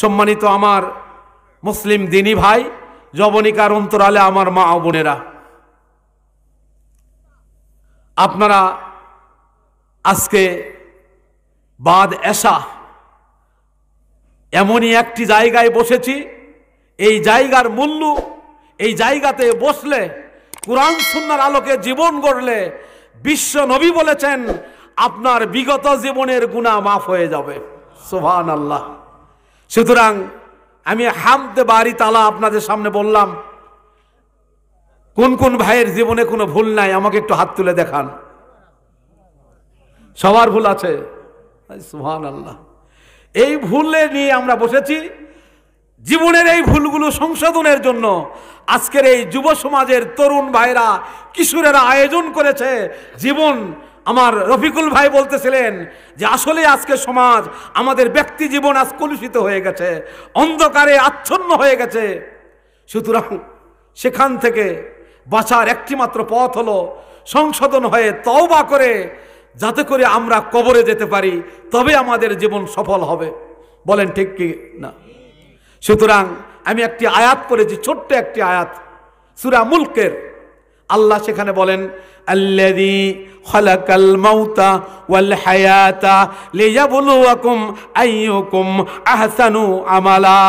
সম্মানিত আমার মুসলিম দিনী ভাই যবনিকার অন্তরালে আমার মা ও বোনেরা আপনারা আজকে বাদ এসা এমনই একটি জায়গায় বসেছি এই জায়গার মূল্য এই জায়গাতে বসলে কোরআন সুন্নার আলোকে জীবন গড়লে বিশ্ব নবী বলেছেন আপনার বিগত জীবনের গুণা মাফ হয়ে যাবে সোহান আল্লাহ সুতরাং আমি হামতে বাড়ি তালা আপনাদের সামনে বললাম কোন কোন ভাইয়ের জীবনে কোনো ভুল নাই আমাকে একটু হাত তুলে দেখান সবার ভুল আছে আল্লাহ এই ভুলে নিয়ে আমরা বসেছি জীবনের এই ভুলগুলো সংশোধনের জন্য আজকের এই যুব সমাজের তরুণ ভাইরা কিশোরেরা আয়োজন করেছে জীবন আমার রফিকুল ভাই বলতেছিলেন যে আসলে আজকে সমাজ আমাদের ব্যক্তি জীবন আজ কলুষিত হয়ে গেছে অন্ধকারে আচ্ছন্ন হয়ে গেছে সুতরাং সেখান থেকে বাঁচার একটিমাত্র পথ হলো সংশোধন হয়ে তওবা করে যাতে করে আমরা কবরে যেতে পারি তবে আমাদের জীবন সফল হবে বলেন ঠিক কি না সুতরাং আমি একটি আয়াত করেছি ছোট্ট একটি আয়াত সুরা মুলকের আল্লাহ সেখানে বলেন আল্লাদি খলাকাল মাউতা ওয়াল হায়াতা লিয়াবলুয়াকুম আইয়ুকুম আহসানু আমালা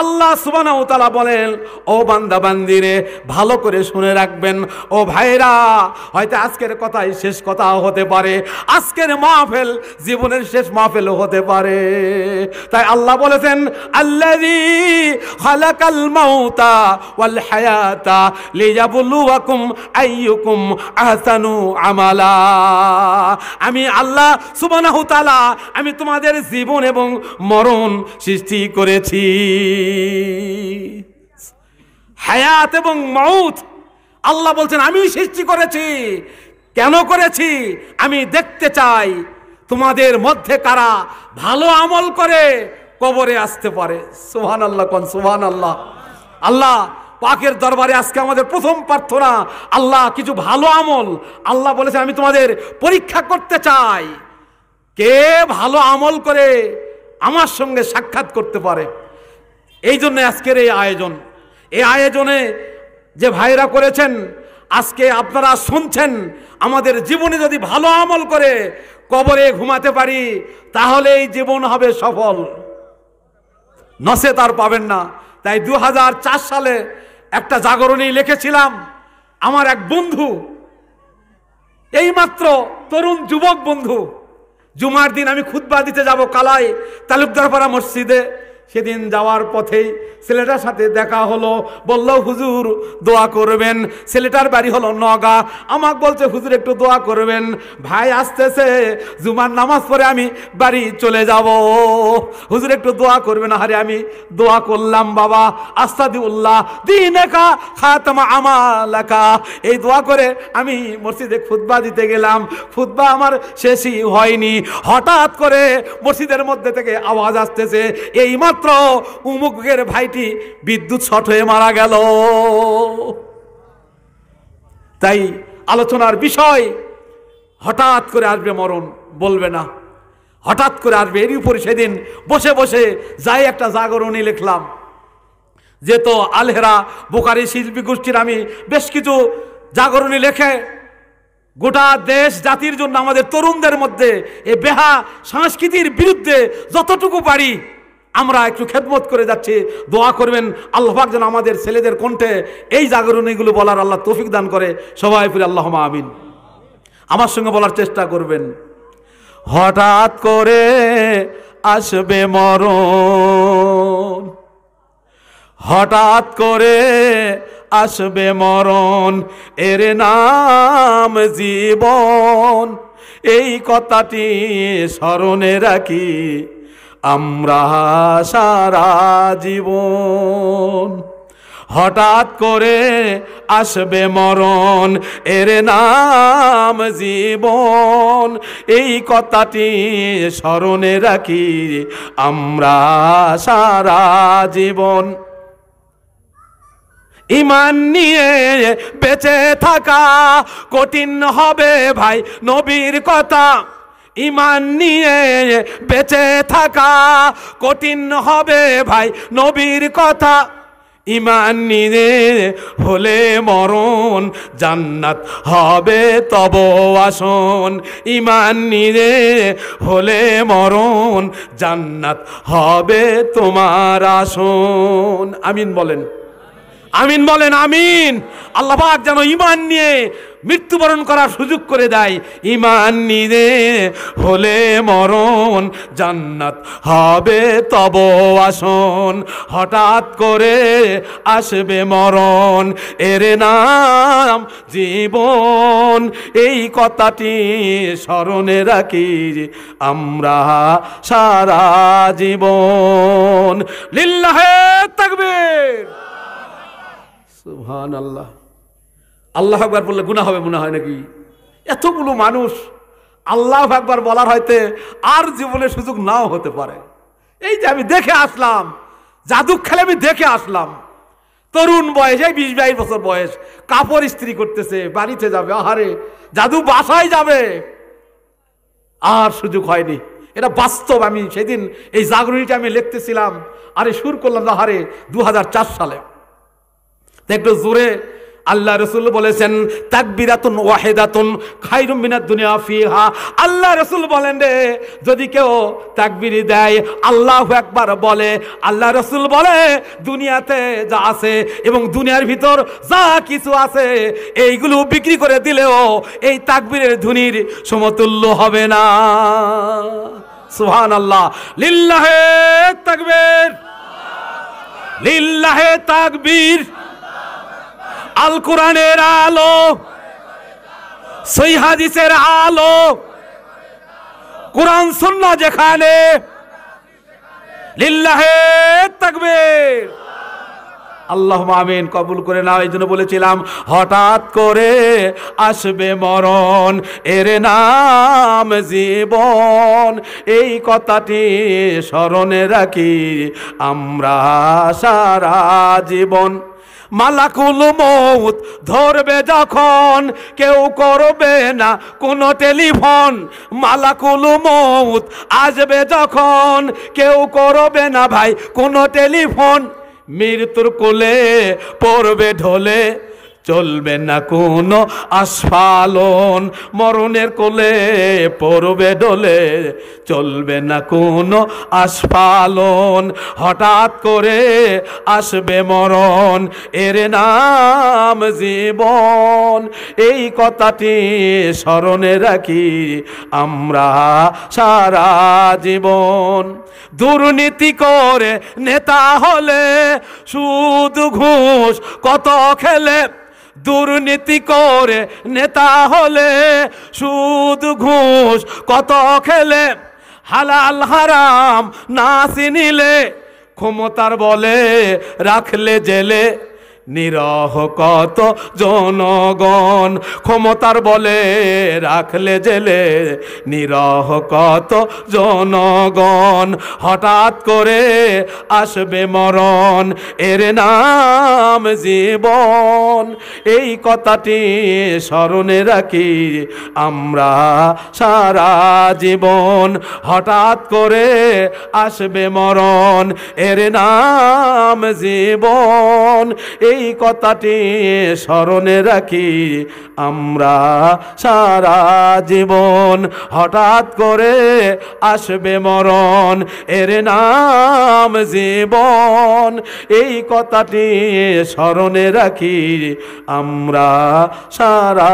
আল্লাহ সুবহানাহু বলেন ও বান্দা বান্দিরে ভালো করে শুনে রাখবেন ও ভাইরা হয়তো আজকের কথাই শেষ কথা হতে পারে আজকের মাহফিল জীবনের শেষ মাহফিল হতে পারে তাই আল্লাহ বলেছেন আল্লাযী খলাকাল মাউতা ওয়াল হায়াতা লিয়াবলুয়াকুম আইয়ুকুম আহসানু আমালা আমি আল্লাহ সুবনাহু আমি তোমাদের জীবন এবং মরণ সৃষ্টি করেছি হায়াত এবং মউথ আল্লাহ বলছেন আমি সৃষ্টি করেছি কেন করেছি আমি দেখতে চাই তোমাদের মধ্যে কারা ভালো আমল করে কবরে আসতে পারে সুহান আল্লাহ কন সুহান আল্লাহ আল্লাহ পাকের দরবারে আজকে আমাদের প্রথম প্রার্থনা আল্লাহ কিছু ভালো আমল আল্লাহ বলেছে আমি তোমাদের পরীক্ষা করতে চাই কে ভালো আমল করে আমার সঙ্গে সাক্ষাৎ করতে পারে এই জন্য আজকের এই আয়োজন এই আয়োজনে যে ভাইরা করেছেন আজকে আপনারা শুনছেন আমাদের জীবনে যদি ভালো আমল করে কবরে ঘুমাতে পারি তাহলে এই জীবন হবে সফল নসে তার পাবেন না তাই দু সালে একটা জাগরণেই লিখেছিলাম আমার এক বন্ধু এইমাত্র তরুণ যুবক বন্ধু জুমার দিন আমি খুদ্া দিতে যাব কালায় তালুকদারপাড়া মসজিদে সেদিন যাওয়ার পথেই ছেলেটার সাথে দেখা হলো বলল হুজুর দোয়া করবেন ছেলেটার বাড়ি হলো নগা আমাকে বলছে হুজুর একটু দোয়া করবেন ভাই আসতেছে জুমার নামাজ পরে আমি বাড়ি চলে যাব হুজুর একটু দোয়া করবেন আরে আমি দোয়া করলাম বাবা আস্তাদি উল্লাহ দিন একা খাতামা একা এই দোয়া করে আমি মসজিদে ফুটবা দিতে গেলাম ফুটবা আমার শেষই হয়নি হঠাৎ করে মসজিদের মধ্যে থেকে আওয়াজ আসতেছে এইমাত্র উমুকের ভাইটি ব্যক্তি বিদ্যুৎ শট হয়ে মারা গেল তাই আলোচনার বিষয় হঠাৎ করে আসবে মরণ বলবে না হঠাৎ করে আসবে এরই উপরে সেদিন বসে বসে যাই একটা জাগরণী লিখলাম যে তো আলহেরা বোকারি শিল্পী গোষ্ঠীর আমি বেশ কিছু জাগরণী লেখে গোটা দেশ জাতির জন্য আমাদের তরুণদের মধ্যে এ বেহা সংস্কৃতির বিরুদ্ধে যতটুকু পারি আমরা একটু খেদমত করে যাচ্ছি দোয়া করবেন আল্লাহাক যেন আমাদের ছেলেদের কণ্ঠে এই জাগরণীগুলো বলার আল্লাহ তৌফিক দান করে সবাই ফিরে আল্লাহ আমিন আমার সঙ্গে বলার চেষ্টা করবেন হঠাৎ করে আসবে মরণ হঠাৎ করে আসবে মরণ এর নাম জীবন এই কথাটি স্মরণে রাখি আমরা সারা জীবন হঠাৎ করে আসবে মরণ এর নাম জীবন এই কথাটি স্মরণে রাখি আমরা সারা জীবন ইমান নিয়ে বেঁচে থাকা কঠিন হবে ভাই নবীর কথা ইমান নিয়ে বেঁচে থাকা কঠিন হবে ভাই নবীর কথা ইমান নিয়ে হলে মরণ জান্নাত হবে তব আসন ইমান নিয়ে হলে মরণ জান্নাত হবে তোমার আসন আমিন বলেন আমিন বলেন আমিন পাক যেন ইমান নিয়ে মৃত্যুবরণ করার সুযোগ করে দেয় ইমান নিয়ে হলে মরণ জান্নাত হবে তব আসন হঠাৎ করে আসবে মরণ এরে নাম জীবন এই কথাটি স্মরণে রাখি আমরা সারা জীবন লিল্লাহে তাকবীর সুহান আল্লাহ আল্লাহ একবার বললে গুণা হবে মনে হয় নাকি এতগুলো মানুষ আল্লাহ একবার বলার হয়তে আর জীবনে সুযোগ নাও হতে পারে এই যে আমি দেখে আসলাম জাদু খেলে আমি দেখে আসলাম তরুণ বয়স এই বিশ বাইশ বছর বয়স কাপড় ইস্ত্রি করতেছে বাড়িতে যাবে আহারে জাদু বাসায় যাবে আর সুযোগ হয়নি এটা বাস্তব আমি সেদিন এই জাগরণীটা আমি লিখতেছিলাম আরে সুর করলাম আহারে দু সালে একটু জোরে আল্লাহ রসুল বলেছেন তাকবিরাতুন ওয়াহেদাতুন খাইরুম মিনাত দুনিয়া ফিহা আল্লাহ রসুল বলেন রে যদি কেউ তাকবিরি দেয় আল্লাহ একবার বলে আল্লাহ রসুল বলে দুনিয়াতে যা আছে এবং দুনিয়ার ভিতর যা কিছু আছে এইগুলো বিক্রি করে দিলেও এই তাকবিরের ধুনির সমতুল্য হবে না সুহান আল্লাহ লিল্লাহে তাকবীর লিল্লাহে তাকবীর আল কোরআনের আলো সই হাদিসের আলো কোরআন সুন্না যেখানে লিল্লাহে থাকবে আল্লাহ মামিন কবুল করে নাও এই জন্য বলেছিলাম হঠাৎ করে আসবে মরণ এর নাম জীবন এই কথাটি স্মরণে রাখি আমরা সারা জীবন মালাকুল মৌত ধরবে যখন কেউ করবে না কোনো টেলিফোন মালাকুল মৌত আসবে যখন কেউ করবে না ভাই কোনো টেলিফোন মৃত্যুর কোলে পড়বে ঢোলে চলবে না কোনো আস্ফালন মরণের কোলে পড়বে ডলে চলবে না কোনো আস্ফালন হঠাৎ করে আসবে মরণ এর নাম জীবন এই কথাটি স্মরণে রাখি আমরা সারা জীবন দুর্নীতি করে নেতা হলে সুদ ঘুষ কত খেলে দুর্নীতি করে নেতা হলে সুদ ঘুষ কত খেলে হালাল হারাম না চিনিলে ক্ষমতার বলে রাখলে জেলে নিরহ কত জনগণ ক্ষমতার বলে রাখলে জেলে নিরহ কত জনগণ হঠাৎ করে আসবে মরণ এর নাম জীবন এই কথাটি স্মরণে রাখি আমরা সারা জীবন হঠাৎ করে আসবে মরণ এর নাম জীবন এই এই কথাটি স্মরণে রাখি আমরা সারা জীবন হঠাৎ করে আসবে মরণ এর নাম জীবন এই কথাটি স্মরণে রাখি আমরা সারা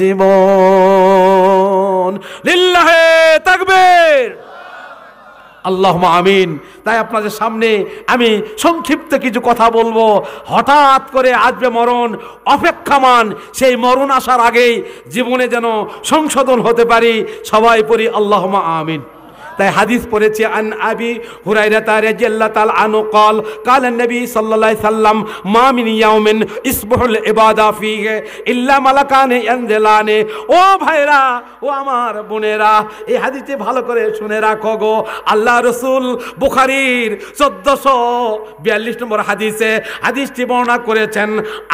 জীবন লীল্লাহে থাকবে আল্লাহ আমিন তাই আপনাদের সামনে আমি সংক্ষিপ্ত কিছু কথা বলবো হঠাৎ করে আসবে মরণ অপেক্ষামান সেই মরণ আসার আগেই জীবনে যেন সংশোধন হতে পারি সবাই পড়ি আল্লাহ আমিন তাই হাদিস পড়েছে আন আবি হুরাইরা তার রাজিয়াল্লাহ তাল আনু কল কাল নবী সাল্লাল্লাহু সাল্লাম মা মিন ইয়াউমিন ইসবহুল ইবাদা ফিহি ইল্লা মালাকানে ইয়ানজিলানে ও ভাইরা ও আমার বোনেরা এই হাদিসে ভালো করে শুনে রাখো গো আল্লাহ রসুল বুখারীর 1442 নম্বর হাদিসে হাদিসটি বর্ণনা করেছেন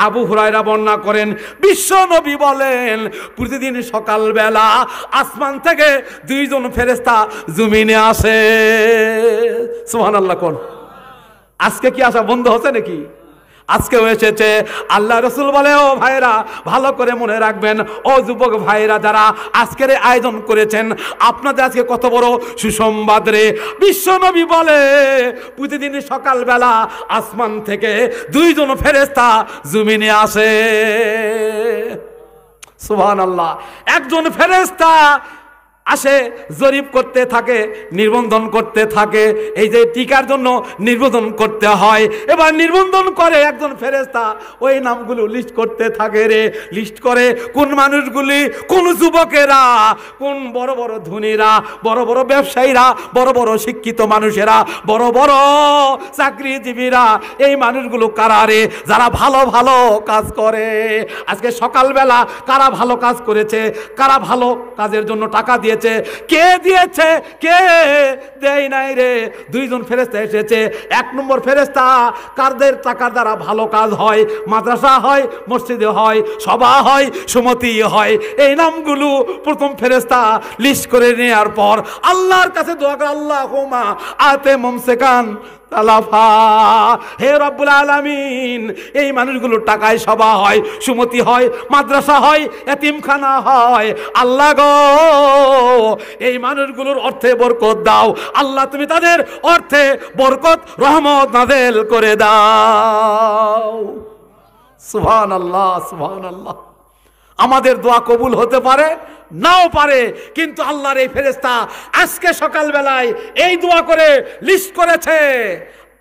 আবু হুরাইরা বর্ণনা করেন বিশ্ব নবী বলেন প্রতিদিন সকালবেলা আসমান থেকে দুইজন ফেরেস্তা জুমি জমিনে আসে সোহান আল্লাহ কোন আজকে কি আসা বন্ধ হচ্ছে নাকি আজকে এসেছে আল্লাহ রসুল বলে ও ভাইরা ভালো করে মনে রাখবেন ও যুবক ভাইরা যারা আজকের আয়োজন করেছেন আপনাদের আজকে কত বড় সুসংবাদ রে বিশ্বনবী বলে প্রতিদিন সকালবেলা আসমান থেকে দুইজন ফেরেস্তা জুমিনে আসে সুহান আল্লাহ একজন ফেরেস্তা আসে জরিপ করতে থাকে নির্বন্ধন করতে থাকে এই যে টিকার জন্য নির্বন্ধন করতে হয় এবার নির্বন্ধন করে একজন ফেরেস্তা ওই নামগুলো লিস্ট করতে থাকে রে লিস্ট করে কোন মানুষগুলি কোন যুবকেরা কোন বড় বড় ধনীরা বড় বড় ব্যবসায়ীরা বড় বড় শিক্ষিত মানুষেরা বড় বড় চাকরিজীবীরা এই মানুষগুলো কারা রে যারা ভালো ভালো কাজ করে আজকে সকালবেলা কারা ভালো কাজ করেছে কারা ভালো কাজের জন্য টাকা দিয়ে দিয়েছে কে দিয়েছে কে দেই নাই রে দুইজন ফেরেস্তা এসেছে এক নম্বর ফেরেস্তা কারদের টাকার দ্বারা ভালো কাজ হয় মাদ্রাসা হয় মসজিদে হয় সভা হয় সুমতি হয় এই নামগুলো প্রথম ফেরেস্তা লিস্ট করে নেওয়ার পর আল্লাহর কাছে দোয়া করে আল্লাহ হোমা আতে মমসেকান তালাফা হে রব্বুল আলামিন এই মানুষগুলো টাকায় সভা হয় সুমতি হয় মাদ্রাসা হয় এতিমখানা হয় আল্লাহ গো এই মানুষগুলোর অর্থে বরকত দাও আল্লাহ তুমি তাদের অর্থে বরকত রহমত নাদেল করে দাও সুবহান আল্লাহ সুবহান আল্লাহ আমাদের দোয়া কবুল হতে পারে নাও পারে কিন্তু আল্লাহর এই ফেরেস্তা আজকে সকালবেলায় এই দোয়া করে লিস্ট করেছে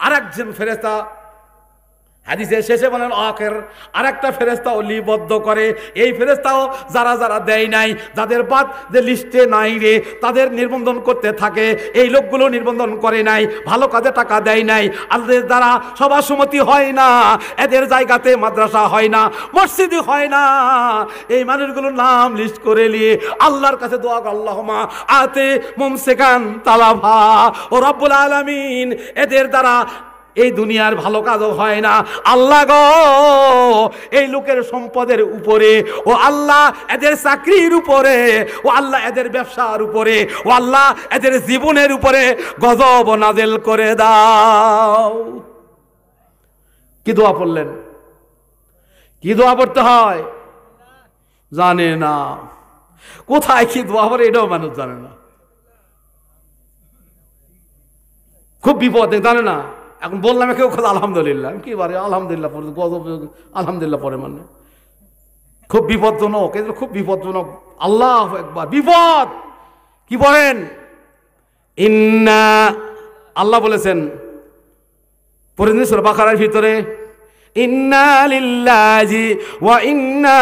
আর একজন ফেরেস্তা হাদিসের শেষে বলেন অকের আর একটা ফেরেস্তাও লিবদ্ধ করে এই ফেরেস্তাও যারা যারা দেয় নাই যাদের বাদ যে লিস্টে নাই রে তাদের নির্বন্ধন করতে থাকে এই লোকগুলো নির্বন্ধন করে নাই ভালো কাজে টাকা দেয় নাই আলদের দ্বারা সবার সুমতি হয় না এদের জায়গাতে মাদ্রাসা হয় না মসজিদই হয় না এই মানুষগুলোর নাম লিস্ট করে নিয়ে আল্লাহর কাছে দোয়া আল্লাহমা আতে মুমসেকান তালাভা ও রব্বুল আলমিন এদের দ্বারা এই দুনিয়ার ভালো কাজও হয় না আল্লাহ গো এই লোকের সম্পদের উপরে ও আল্লাহ এদের চাকরির উপরে ও আল্লাহ এদের ব্যবসার উপরে ও আল্লাহ এদের জীবনের উপরে গজব নাজেল করে দাও কি দোয়া পড়লেন কি দোয়া পড়তে হয় জানে না কোথায় কি দোয়া পড়ে এটাও মানুষ জানে না খুব বিপদ জানে না এখন বললাম কেউ খোলা আলহামদুলিল্লাহ কি বারে আলহামদুলিল্লাহ পরে আলহামদুলিল্লাহ পরে মানে খুব বিপজ্জনক এগুলো খুব বিপজ্জনক আল্লাহ একবার বিপদ কি বলেন ইন্না আল্লাহ বলেছেন পরে বাখারের ভিতরে ইন্না লিল্লাহি ওয়া ইন্না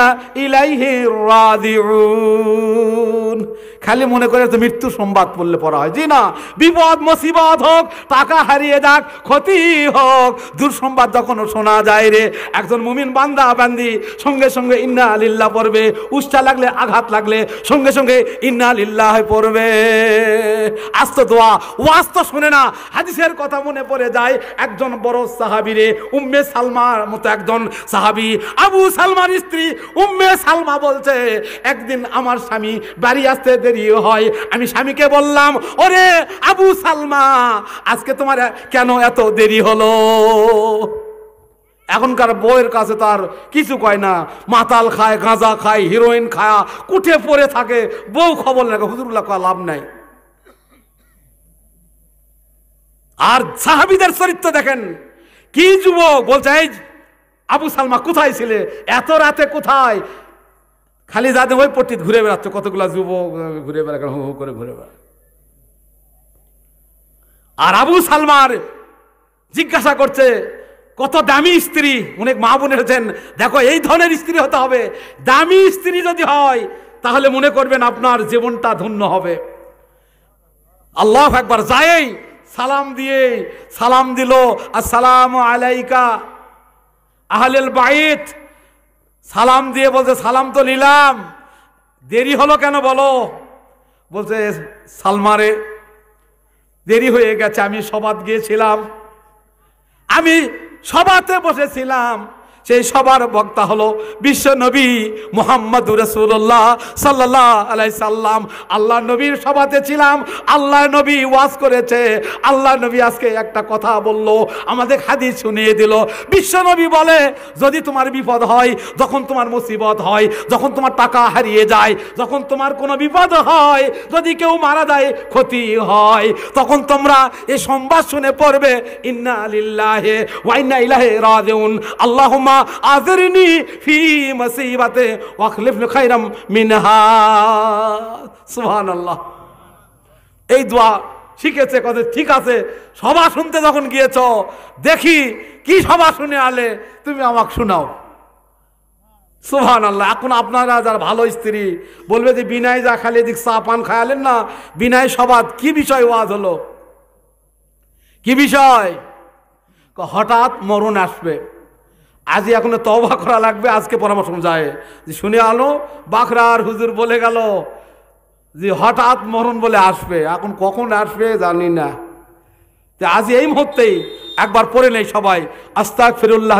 ইলাইহি রাজিউন খালি মনে করে তো মৃত্যু সংবাদ পড়লে পড়া হয় জি না বিপদ মুসিবত হোক টাকা হারিয়ে যাক ক্ষতি হোক দুঃসংবাদ যখন শোনা যায় রে একজন মুমিন বান্দা বান্দি সঙ্গে সঙ্গে ইন্না আলিল্লা পড়বে উষ্ঠা লাগলে আঘাত লাগলে সঙ্গে সঙ্গে ইন্না হয়ে পড়বে আস্ত দোয়া ও আস্ত শোনে না হাদিসের কথা মনে পড়ে যায় একজন বড় সাহাবিরে উম্মে সালমার মতো একজন সাহাবি আবু সালমার স্ত্রী উম্মে সালমা বলছে একদিন আমার স্বামী বাড়ি আসতে দেরি হয় আমি স্বামীকে বললাম ওরে আবু সালমা আজকে তোমার কেন এত দেরি হলো এখনকার বউয়ের কাছে তার কিছু কয় না মাতাল খায় গাঁজা খায় হিরোইন খায়া কুঠে পড়ে থাকে বউ খবর লাগে হুজুরুল্লাহ কয়া লাভ নাই আর সাহাবিদের চরিত্র দেখেন কি যুবক বলছে এই আবু সালমা কোথায় ছিলে এত রাতে কোথায় খালি যাদের ওই পট্টিত ঘুরে বেড়াচ্ছে কতগুলা যুব ঘুরে বেড়া হু করে ঘুরে বেড়া আর আবু সালমার জিজ্ঞাসা করছে কত দামি স্ত্রী অনেক মা বোন এসেছেন দেখো এই ধরনের স্ত্রী হতে হবে দামি স্ত্রী যদি হয় তাহলে মনে করবেন আপনার জীবনটা ধন্য হবে আল্লাহ একবার যাই সালাম দিয়ে সালাম দিল আসসালাম আলাইকা আহলেল বাইত সালাম দিয়ে বলছে সালাম তো নিলাম দেরি হলো কেন বলো বলছে সালমারে দেরি হয়ে গেছে আমি সবাত গিয়েছিলাম আমি সবাতে বসেছিলাম সেই সবার বক্তা হলো বিশ্ব নবী মোহাম্মদ রসুল্লাহ সাল্লাহ আলাই সাল্লাম আল্লাহ নবীর সভাতে ছিলাম আল্লাহ নবী ওয়াজ করেছে আল্লাহ নবী আজকে একটা কথা বলল আমাদের হাদিস শুনিয়ে দিল বিশ্ব নবী বলে যদি তোমার বিপদ হয় যখন তোমার মুসিবত হয় যখন তোমার টাকা হারিয়ে যায় যখন তোমার কোনো বিপদ হয় যদি কেউ মারা যায় ক্ষতি হয় তখন তোমরা এ সম্বাদ শুনে পড়বে ইন্না আলিল্লাহে ওয়াইনা ইলাহে রাজেউন আল্লাহ আল্লাহ আজরিনি ফি মাসিবাতে ওয়াকলিফ খাইরাম মিনহা সুহান আল্লাহ এই দোয়া শিখেছে কত ঠিক আছে সভা শুনতে যখন গিয়েছ দেখি কি সভা শুনে আলে তুমি আমাকে শোনাও সুহান আল্লাহ এখন আপনারা যার ভালো স্ত্রী বলবে যে বিনায় যা খালি দিক চা পান খায়ালেন না বিনায় সবাদ কি বিষয় ওয়াজ হলো কি বিষয় হঠাৎ মরণ আসবে আজই এখন তবা করা লাগবে আজকে পরামর্শ যায় যে শুনে আলো বাখরার হুজুর বলে গেল যে হঠাৎ মরণ বলে আসবে এখন কখন আসবে জানি না যে আজ এই মুহূর্তেই একবার পড়ে নেই সবাই আস্তাক ফিরুল্লাহ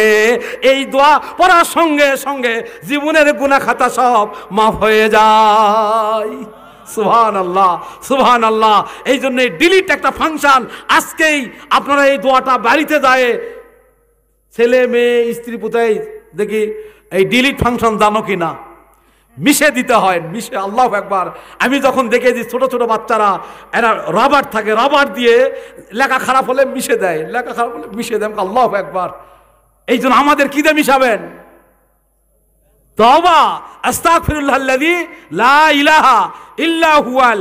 আগে এই দোয়া পড়ার সঙ্গে সঙ্গে জীবনের গুণা খাতা সব মাফ হয়ে যায় সুহান আল্লাহ সুহান আল্লাহ এই জন্য ডিলিট একটা ফাংশন আজকেই আপনারা এই দোয়াটা বাড়িতে যায় ছেলে মেয়ে স্ত্রী পুতাই দেখি এই ডিলিট ফাংশন জানো কি না মিশে দিতে হয় মিশে আল্লাহ একবার আমি যখন দেখেছি ছোট ছোট বাচ্চারা এরা রাবার থাকে রাবার দিয়ে লেখা খারাপ হলে মিশে দেয় লেখা খারাপ হলে মিশে দেয় আল্লাহ একবার এই জন্য আমাদের কি দিয়ে মিশাবেন লা ইল্লা হুয়াল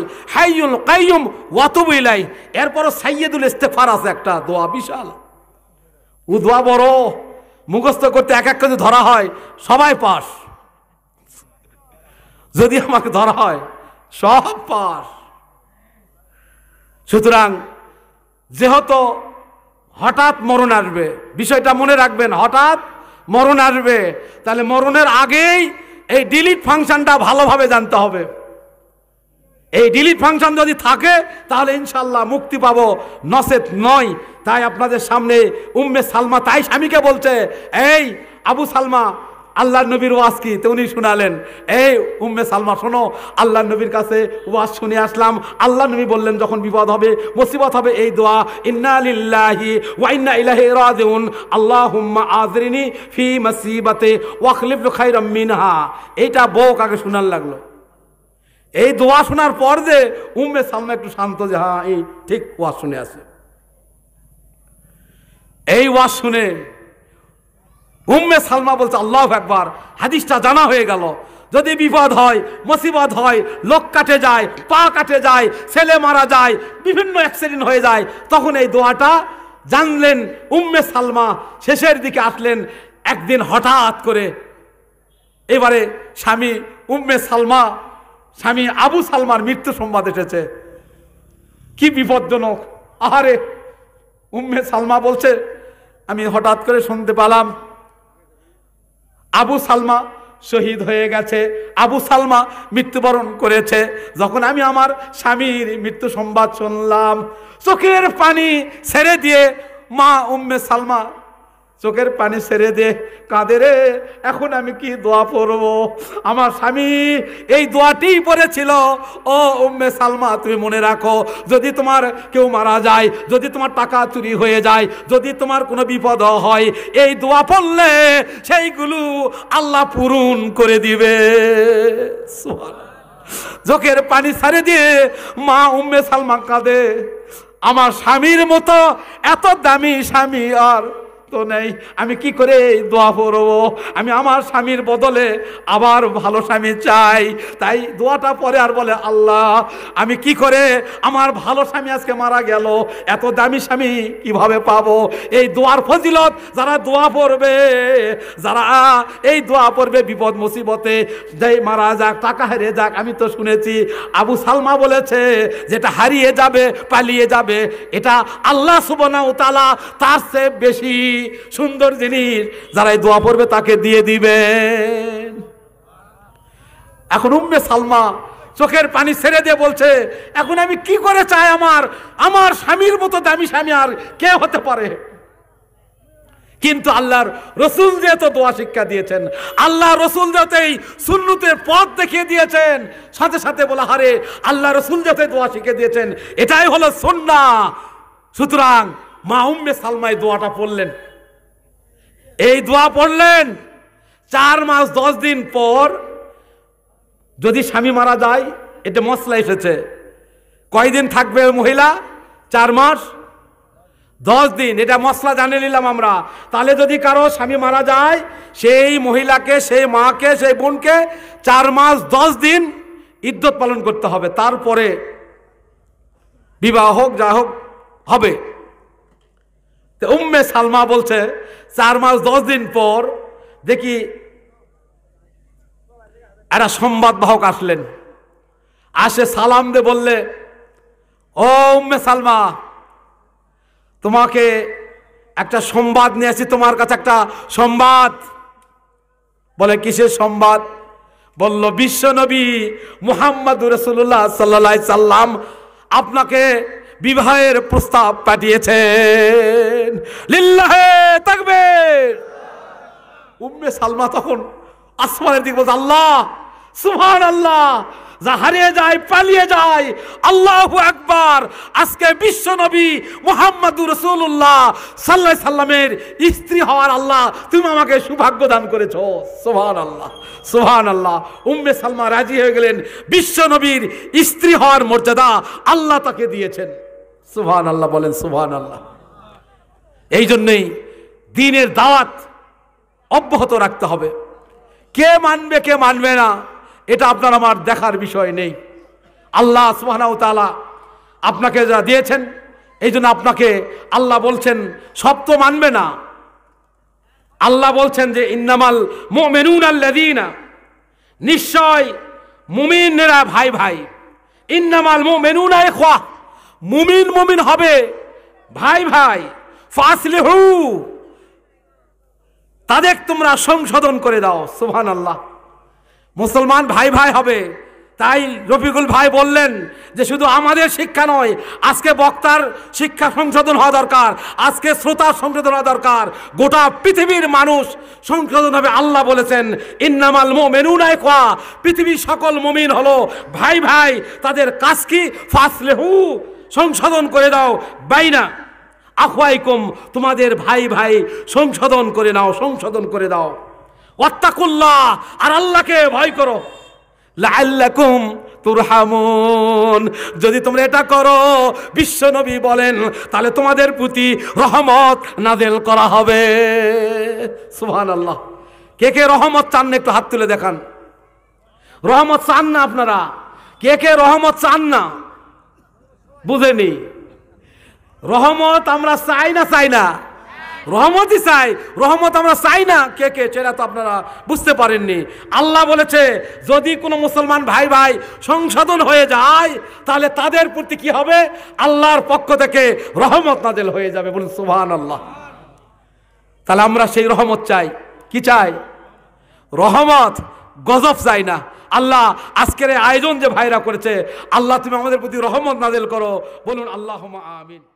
কাইয়ুম আছে একটা দোয়া বিশাল বড় মুখস্থ করতে এক এক ধরা হয় সবাই পাস যদি আমাকে ধরা হয় সব পাস সুতরাং যেহেতু হঠাৎ মরণ আসবে বিষয়টা মনে রাখবেন হঠাৎ মরণ আসবে তাহলে মরণের আগেই এই ডিলিট ফাংশনটা ভালোভাবে জানতে হবে এই ডিলিট ফাংশন যদি থাকে তাহলে ইনশাল্লাহ মুক্তি পাব নসেত নয় তাই আপনাদের সামনে উম্মে সালমা তাই স্বামীকে বলছে এই আবু সালমা আল্লাহ নবীর ওয়াজ কি তো উনি শুনালেন এই উম্মে সালমা শোনো আল্লাহ নবীর কাছে ওয়াজ শুনে আসলাম আল্লাহ নবী বললেন যখন বিপদ হবে মুসিবত হবে এই দোয়া ইন্না আলিল্লাহি ওয়া ইন্না ইলাইহি রাজিউন আল্লাহুম্মা আজরিনি ফি মাসিবাতে ওয়াখলিফ খাইরাম মিনহা এইটা বউ কাকে শোনার লাগলো এই দোয়া শোনার পর যে উম্মে সালমা একটু শান্ত যে হ্যাঁ এই ঠিক ওয়াজ শুনে আসে এই ওয়াজ শুনে উম্মে সালমা বলছে আল্লাহ একবার হাদিসটা জানা হয়ে গেল যদি বিপদ হয় মুসিবত হয় লোক কাটে যায় পা কাটে যায় ছেলে মারা যায় বিভিন্ন অ্যাক্সিডেন্ট হয়ে যায় তখন এই দোয়াটা জানলেন উম্মে সালমা শেষের দিকে আসলেন একদিন হঠাৎ করে এবারে স্বামী উম্মে সালমা স্বামী আবু সালমার মৃত্যু সংবাদ এসেছে কি বিপজ্জনক আহারে উম্মে সালমা বলছে আমি হঠাৎ করে শুনতে পেলাম আবু সালমা শহীদ হয়ে গেছে আবু সালমা মৃত্যুবরণ করেছে যখন আমি আমার স্বামীর মৃত্যু সংবাদ শুনলাম চোখের পানি ছেড়ে দিয়ে মা উম্মে সালমা চোখের পানি ছেড়ে দে কাঁদে রে এখন আমি কি দোয়া পড়ব আমার স্বামী এই দোয়াটি পড়েছিল ও উম্মে সালমা তুমি মনে রাখো যদি তোমার কেউ মারা যায় যদি তোমার টাকা চুরি হয়ে যায় যদি তোমার কোনো বিপদ হয় এই দোয়া পড়লে সেইগুলো আল্লাহ পূরণ করে দিবে চোখের পানি ছাড়ে দিয়ে মা উম্মে সালমা কাঁদে আমার স্বামীর মতো এত দামি স্বামী আর শক্ত নেই আমি কি করে দোয়া পড়ব আমি আমার স্বামীর বদলে আবার ভালো স্বামী চাই তাই দোয়াটা পরে আর বলে আল্লাহ আমি কি করে আমার ভালো স্বামী আজকে মারা গেল এত দামি স্বামী কিভাবে পাবো এই দোয়ার ফজিলত যারা দোয়া পড়বে যারা এই দোয়া পড়বে বিপদ মুসিবতে যাই মারা যাক টাকা হারিয়ে যাক আমি তো শুনেছি আবু সালমা বলেছে যেটা হারিয়ে যাবে পালিয়ে যাবে এটা আল্লাহ সুবনা তালা তার চেয়ে বেশি সুন্দর জিনিস যারাই দোয়া পড়বে তাকে দিয়ে দিবেন এখন উম্মে সালমা চোখের পানি ছেড়ে দিয়ে বলছে এখন আমি কি করে চাই আমার আমার স্বামীর মতো দামি স্বামী আর কে হতে পারে কিন্তু আল্লাহর রসুল দিয়ে তো দোয়া শিক্ষা দিয়েছেন আল্লাহ রসুল যাতেই এই সুন্নতের পথ দেখিয়ে দিয়েছেন সাথে সাথে বলা হারে আল্লাহ রসুল যাতে দোয়া শিখে দিয়েছেন এটাই হলো সন্না সুতরাং মা উম্মে সালমাই দোয়াটা পড়লেন এই দোয়া পড়লেন চার মাস দশ দিন পর যদি স্বামী মারা যায় এটা মশলা এসেছে কয়দিন থাকবে মহিলা চার মাস দশ দিন এটা মশলা জানে নিলাম আমরা তাহলে যদি কারো স্বামী মারা যায় সেই মহিলাকে সেই মাকে সেই বোনকে চার মাস দশ দিন ইদ্যত পালন করতে হবে তারপরে বিবাহ হোক যা হোক হবে উম্মে সালমা বলছে চার মাস দশ দিন পর দেখি একটা সংবাদ বাহক আসলেন আসে সালাম দে বললে ও উম্মে সালমা তোমাকে একটা সংবাদ নিয়ে আসি তোমার কাছে একটা সংবাদ বলে কিসের সংবাদ বলল বিশ্বনবী মুহাম্মদ রসুল্লাহ সাল্লা সাল্লাম আপনাকে বিবাহের প্রস্তাব পাঠিয়েছেন লিল্লাহে থাকবে উম্মে সালমা তখন আসমানের দিক বলছে আল্লাহ সুহান আল্লাহ যা হারিয়ে যায় পালিয়ে যায় আল্লাহ একবার আজকে বিশ্ব নবী মোহাম্মদুর রসুল্লাহ সাল্লাহ সাল্লামের স্ত্রী হওয়ার আল্লাহ তুমি আমাকে সৌভাগ্য দান করেছ সোহান আল্লাহ সোহান আল্লাহ উম্মে সালমা রাজি হয়ে গেলেন বিশ্ব নবীর স্ত্রী হওয়ার মর্যাদা আল্লাহ তাকে দিয়েছেন সুহান আল্লাহ বলেন সুহান আল্লাহ এই জন্যই দিনের দাওয়াত অব্যাহত রাখতে হবে কে মানবে কে মানবে না এটা আপনার আমার দেখার বিষয় নেই আল্লাহ সুহানাও তালা আপনাকে যা দিয়েছেন এই জন্য আপনাকে আল্লাহ বলছেন সব তো মানবে না আল্লাহ বলছেন যে ইন্নামাল মোমেনুন আল্লাদিনা নিশ্চয় মুমিনেরা ভাই ভাই ইন্নামাল মোমেনুনা এ খোয়া মুমিন মুমিন হবে ভাই ভাই হু তাদের তোমরা সংশোধন করে দাও সুহান আল্লাহ মুসলমান ভাই ভাই হবে তাই রফিকুল ভাই বললেন যে শুধু আমাদের শিক্ষা নয় আজকে বক্তার শিক্ষা সংশোধন হওয়া দরকার আজকে শ্রোতার সংশোধন হওয়া দরকার গোটা পৃথিবীর মানুষ সংশোধন হবে আল্লাহ বলেছেন ইন্নামাল মেনুনায় খোয়া পৃথিবীর সকল মমিন হলো ভাই ভাই তাদের কাজ কি হু সংশোধন করে দাও বাইনা আখওয়াইকুম তোমাদের ভাই ভাই সংশোধন করে নাও সংশোধন করে দাও অত্যাকুল্লাহ আর আল্লাহকে ভয় করো লাল্লাকুম তুরহামুন যদি তোমরা এটা করো বিশ্বনবী বলেন তাহলে তোমাদের প্রতি রহমত নাদেল করা হবে সুহান আল্লাহ কে কে রহমত চান না একটু হাত তুলে দেখান রহমত চান না আপনারা কে কে রহমত চান না বুঝেনি রহমত আমরা চাই না চাই না রহমতই চাই রহমত আমরা চাই না কে কে সেটা তো আপনারা বুঝতে পারেননি আল্লাহ বলেছে যদি কোনো মুসলমান ভাই ভাই সংশোধন হয়ে যায় তাহলে তাদের প্রতি কি হবে আল্লাহর পক্ষ থেকে রহমত নাজেল হয়ে যাবে বলুন সুহান আল্লাহ তাহলে আমরা সেই রহমত চাই কি চাই রহমত গজব চাই না আল্লাহ আজকের আয়োজন যে ভাইরা করেছে আল্লাহ তুমি আমাদের প্রতি রহমত নাজেল করো বলুন আল্লাহ আমিন